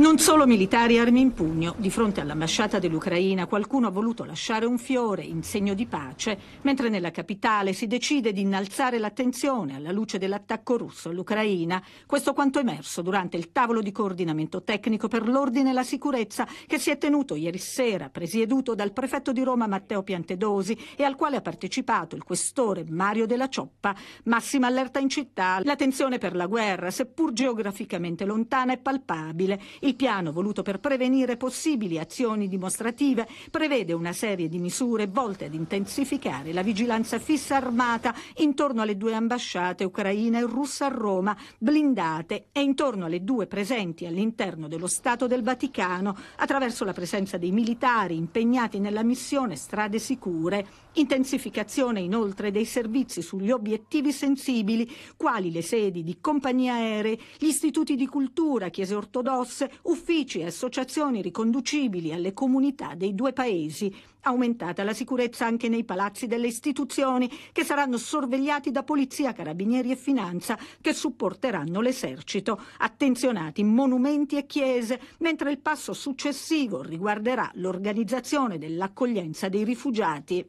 Non solo militari armi in pugno, di fronte all'ambasciata dell'Ucraina qualcuno ha voluto lasciare un fiore in segno di pace, mentre nella capitale si decide di innalzare l'attenzione alla luce dell'attacco russo all'Ucraina. Questo quanto emerso durante il tavolo di coordinamento tecnico per l'ordine e la sicurezza che si è tenuto ieri sera, presieduto dal prefetto di Roma Matteo Piantedosi e al quale ha partecipato il questore Mario della Cioppa. Massima allerta in città, la tensione per la guerra, seppur geograficamente lontana, è palpabile. Il il piano, voluto per prevenire possibili azioni dimostrative, prevede una serie di misure volte ad intensificare la vigilanza fissa armata intorno alle due ambasciate ucraina e russa a Roma, blindate, e intorno alle due presenti all'interno dello Stato del Vaticano, attraverso la presenza dei militari impegnati nella missione Strade Sicure, intensificazione inoltre dei servizi sugli obiettivi sensibili, quali le sedi di compagnie aeree, gli istituti di cultura, chiese ortodosse, uffici e associazioni riconducibili alle comunità dei due paesi. Aumentata la sicurezza anche nei palazzi delle istituzioni, che saranno sorvegliati da polizia, carabinieri e finanza, che supporteranno l'esercito. Attenzionati monumenti e chiese, mentre il passo successivo riguarderà l'organizzazione dell'accoglienza dei rifugiati.